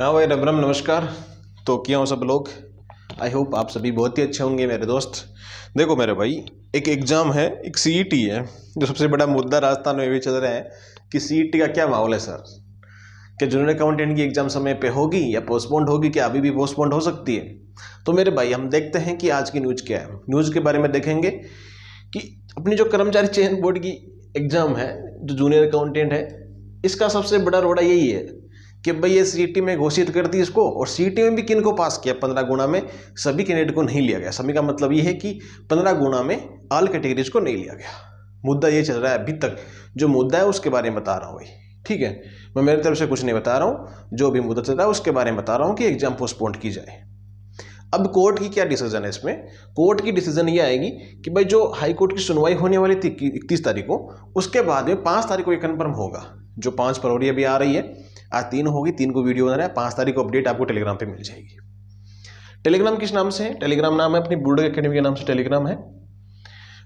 हाँ भाई रबरम नमस्कार तो क्या हो सब लोग आई होप आप सभी बहुत ही अच्छे होंगे मेरे दोस्त देखो मेरे भाई एक एग्ज़ाम है एक सी e है जो सबसे बड़ा मुद्दा राजस्थान में भी चल रहा है कि सीईटी e का क्या माहौल है सर क्या जूनियर अकाउंटेंट की एग्ज़ाम समय पे होगी या पोस्टपोन्ड होगी क्या अभी भी पोस्टपोन्ड हो सकती है तो मेरे भाई हम देखते हैं कि आज की न्यूज़ क्या है न्यूज़ के बारे में देखेंगे कि अपनी जो कर्मचारी चयन बोर्ड की एग्ज़ाम है जो जूनियर अकाउंटेंट है इसका सबसे बड़ा रोड़ा यही है कि भाई ये सीटी में घोषित कर दी इसको और सीटी में भी किन को पास किया पंद्रह गुणा में सभी कैंडिडेट को नहीं लिया गया सभी का मतलब ये है कि पंद्रह गुणा में आल कैटेगरीज को नहीं लिया गया मुद्दा ये चल रहा है अभी तक जो मुद्दा है उसके बारे में बता रहा हूँ भाई ठीक है मैं मेरी तरफ से कुछ नहीं बता रहा हूँ जो भी मुद्दा चल रहा है उसके बारे में बता रहा हूँ कि एग्जाम पोस्टपोन की जाए अब कोर्ट की क्या डिसीजन है इसमें कोर्ट की डिसीजन ये आएगी कि भाई जो हाई कोर्ट की सुनवाई होने वाली थी इकतीस तारीख को उसके बाद में पाँच तारीख को ये कन्फर्म होगा जो पाँच फरवरी अभी आ रही है आज तीन होगी तीन को वीडियो बना रहा है पाँच तारीख को अपडेट आपको टेलीग्राम पर मिल जाएगी टेलीग्राम किस नाम से है टेलीग्राम नाम है अपनी बुल्डर अकेडमी के नाम से टेलीग्राम है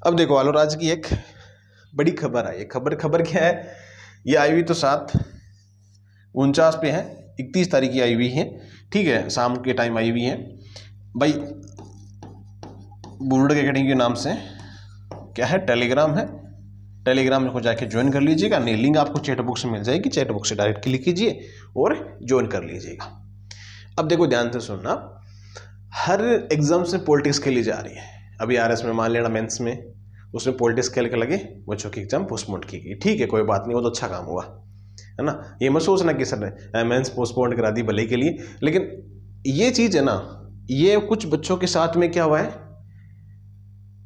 अब देखो आलो राज की एक बड़ी खबर आई है खबर खबर क्या है ये आई हुई तो सात उनचास पे है इकतीस तारीख की आई हुई है ठीक है शाम के टाइम आई हुई है भाई बुल्डर अकेडमी के नाम से क्या है टेलीग्राम है टेलीग्राम को जाके ज्वाइन कर लीजिएगा नहीं लिंक आपको चैट चैटबुक से मिल जाएगी चैट बुक से डायरेक्ट क्लिक कीजिए और ज्वाइन कर लीजिएगा अब देखो ध्यान से सुनना हर एग्जाम से पॉलिटिक्स खेली जा रही है अभी आर में मान लेना मेन्स में उसमें पॉलिटिक्स खेल के लगे बच्चों की एग्जाम पोस्टपोन की गई ठीक है कोई बात नहीं वो तो अच्छा काम हुआ है ना ये मैं सोचना कि सर ने मेंस पोस्टपोन करा दी भले के लिए लेकिन ये चीज़ है ना ये कुछ बच्चों के साथ में क्या हुआ है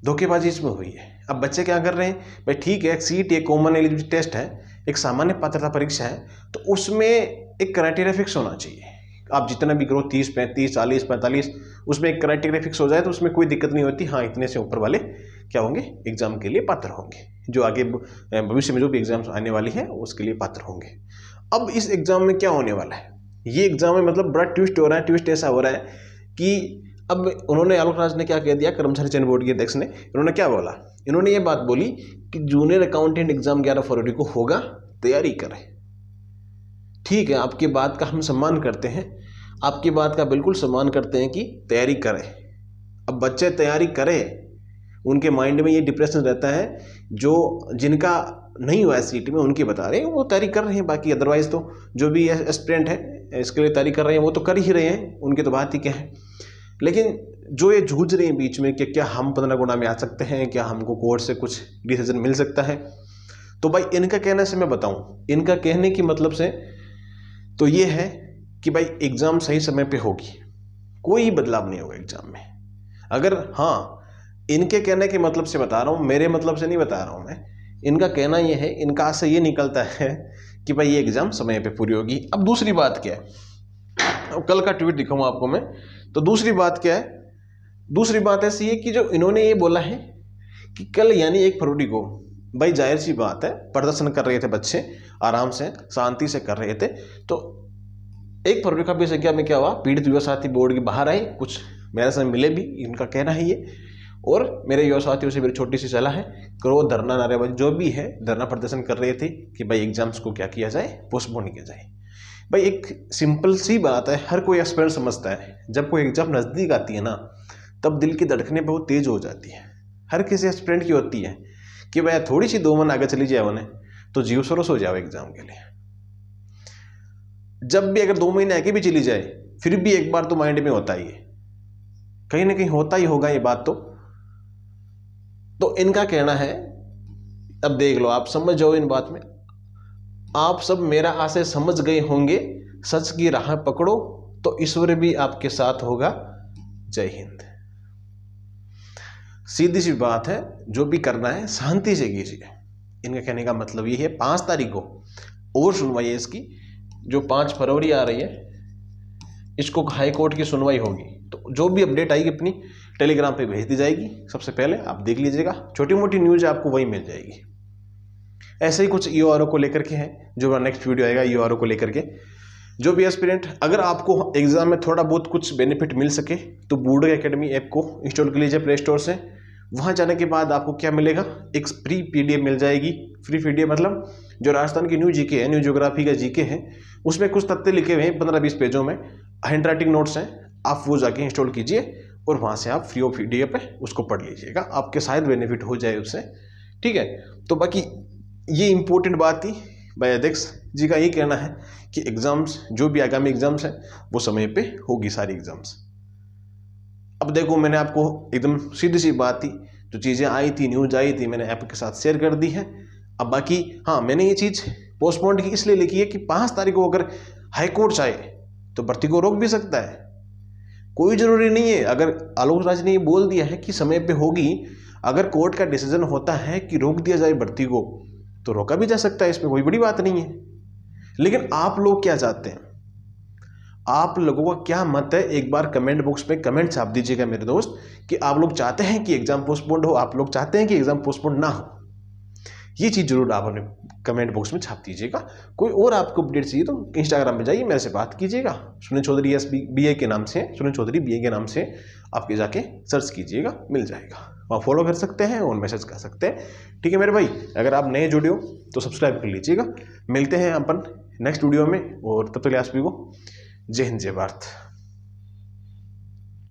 धोखेबाजी इसमें हुई है अब बच्चे क्या कर रहे हैं भाई ठीक है सीट एक कॉमन एलिजिबिलिटी टेस्ट है एक सामान्य पात्रता परीक्षा है तो उसमें एक क्राइटेरिया फिक्स होना चाहिए आप जितना भी करो तीस पैंतीस चालीस पैंतालीस उसमें एक क्राइटेरिया फिक्स हो जाए तो उसमें कोई दिक्कत नहीं होती हाँ इतने से ऊपर वाले क्या होंगे एग्जाम के लिए पात्र होंगे जो आगे भविष्य में जो भी एग्जाम्स आने वाली है उसके लिए पात्र होंगे अब इस एग्ज़ाम में क्या होने वाला है ये एग्ज़ाम में मतलब बड़ा ट्विस्ट हो रहा है ट्विस्ट ऐसा हो रहा है कि अब उन्होंने आलोक राज ने क्या कह दिया कर्मचारी चयन बोर्ड के अध्यक्ष ने इन्होंने क्या बोला इन्होंने ये बात बोली कि जूनियर अकाउंटेंट एग्जाम ग्यारह फरवरी को होगा तैयारी करें ठीक है आपकी बात का हम सम्मान करते हैं आपकी बात का बिल्कुल सम्मान करते हैं कि तैयारी करें अब बच्चे तैयारी करें उनके माइंड में ये डिप्रेशन रहता है जो जिनका नहीं हुआ है सीट में उनकी बता रहे हैं वो तैयारी कर रहे हैं बाकी अदरवाइज़ तो जो भी एस्पिरेंट है इसके लिए तैयारी कर रहे हैं वो तो कर ही रहे हैं उनकी तो बात ही क्या है लेकिन जो ये जूझ रहे हैं बीच में कि क्या हम पंद्रह गुना में आ सकते हैं क्या हमको कोर्ट से कुछ डिसीजन मिल सकता है तो भाई इनका कहने से मैं बताऊं इनका कहने की मतलब से तो ये है कि भाई एग्ज़ाम सही समय पे होगी कोई बदलाव नहीं होगा एग्ज़ाम में अगर हाँ इनके कहने के मतलब से बता रहा हूँ मेरे मतलब से नहीं बता रहा हूँ मैं इनका कहना यह है इनका से ये निकलता है कि भाई ये एग्ज़ाम समय पे पूरी होगी अब दूसरी बात क्या है कल का ट्वीट दिखाऊँ आपको मैं तो दूसरी बात क्या है दूसरी बात ऐसी है कि जो इन्होंने ये बोला है कि कल यानी एक फरवरी को भाई जाहिर सी बात है प्रदर्शन कर रहे थे बच्चे आराम से शांति से कर रहे थे तो एक फरवरी का भी संख्या में क्या हुआ पीड़ित युवा साथी बोर्ड के बाहर आए कुछ मेरे से मिले भी इनका कहना है ये और मेरे युवा साथियों से मेरी छोटी सी सलाह है क्रोध धरना नारेबाजी जो भी है धरना प्रदर्शन कर रहे थे कि भाई एग्जाम्स को क्या किया जाए पोस्टपोन किया जाए भाई एक सिंपल सी बात है हर कोई एस्पिरेंट समझता है जब कोई एग्जाम नज़दीक आती है ना तब दिल की धड़कने बहुत तेज़ हो जाती है हर किसी एस्पिरेंट की होती है कि भाई थोड़ी सी दो मन आगे चली जाए उन्हें तो जीव सरोस हो जाओ एग्जाम के लिए जब भी अगर दो महीने आगे भी चली जाए फिर भी एक बार तो माइंड में होता ही है कहीं ना कहीं होता ही होगा ये बात तो तो इनका कहना है अब देख लो आप समझ जाओ इन बात में आप सब मेरा आशय समझ गए होंगे सच की राह पकड़ो तो ईश्वर भी आपके साथ होगा जय हिंद सीधी सी बात है जो भी करना है शांति से कीजिए इनका कहने का मतलब ये है पांच तारीख को और सुनवाई है इसकी जो पांच फरवरी आ रही है इसको हाई कोर्ट की सुनवाई होगी तो जो भी अपडेट आएगी अपनी टेलीग्राम पे भेज दी जाएगी सबसे पहले आप देख लीजिएगा छोटी मोटी न्यूज़ आपको वही मिल जाएगी ऐसे ही कुछ ई e को लेकर के हैं जो हमारा नेक्स्ट वीडियो आएगा ई e को लेकर के जो भी एस्पिरेंट अगर आपको एग्ज़ाम में थोड़ा बहुत कुछ बेनिफिट मिल सके तो बूडो एकेडमी ऐप को इंस्टॉल कर लीजिए प्ले स्टोर से वहाँ जाने के बाद आपको क्या मिलेगा एक फ्री पी मिल जाएगी फ्री पी मतलब जो राजस्थान की न्यू जीके है न्यू ज्योग्राफी का जीके है उसमें कुछ तथ्य लिखे हुए हैं पंद्रह बीस पेजों में हैंड राइटिंग नोट्स हैं आप वो जाके इंस्टॉल कीजिए और वहाँ से आप फ्री ऑफ पी डी उसको पढ़ लीजिएगा आपके शायद बेनिफिट हो जाए उससे ठीक है तो बाकी ये इम्पोर्टेंट बात थी भाई अध्यक्ष जी का ये कहना है कि एग्ज़ाम्स जो भी आगामी एग्ज़ाम्स हैं वो समय पे होगी सारी एग्ज़ाम्स अब देखो मैंने आपको एकदम सीधी सी बात थी जो चीज़ें आई थी न्यूज आई थी मैंने आपके साथ शेयर कर दी है अब बाकी हाँ मैंने ये चीज़ पोस्टपोन की इसलिए लिखी है कि पाँच तारीख को अगर हाईकोर्ट चाहे तो भर्ती को रोक भी सकता है कोई ज़रूरी नहीं है अगर आलोक राज ने ये बोल दिया है कि समय पे होगी अगर कोर्ट का डिसीजन होता है कि रोक दिया जाए भर्ती को तो रोका भी जा सकता है इसमें कोई बड़ी बात नहीं है लेकिन आप लोग क्या चाहते हैं आप लोगों का क्या मत है एक बार कमेंट बॉक्स में कमेंट छाप दीजिएगा मेरे दोस्त कि आप लोग चाहते हैं कि एग्ज़ाम पोस्टपोन्ड हो आप लोग चाहते हैं कि एग्ज़ाम पोस्टपोन्ड ना हो ये चीज़ जरूर आप अपने कमेंट बॉक्स में छाप दीजिएगा कोई और आपको अपडेट चाहिए तो इंस्टाग्राम पे जाइए मेरे से बात कीजिएगा Sunil Chaudhary S B B के नाम से सुनील चौधरी बी के नाम से आपके जाके सर्च कीजिएगा मिल जाएगा वहाँ फॉलो कर सकते हैं और मैसेज कर सकते हैं ठीक है मेरे भाई अगर आप नए जुड़े हो तो सब्सक्राइब कर लीजिएगा मिलते हैं अपन नेक्स्ट वीडियो में और तब तक तो लिया को जय हिंद जय भारत